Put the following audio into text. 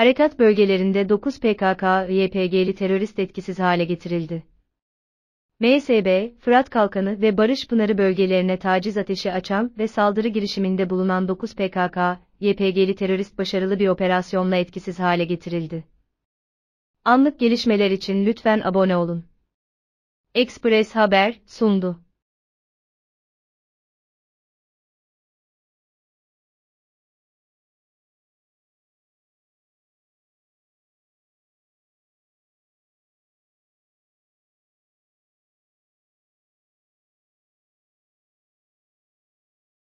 Harekat bölgelerinde 9 PKK-YPG'li terörist etkisiz hale getirildi. MSB, Fırat Kalkanı ve Barış Pınarı bölgelerine taciz ateşi açan ve saldırı girişiminde bulunan 9 PKK-YPG'li terörist başarılı bir operasyonla etkisiz hale getirildi. Anlık gelişmeler için lütfen abone olun. Express Haber sundu.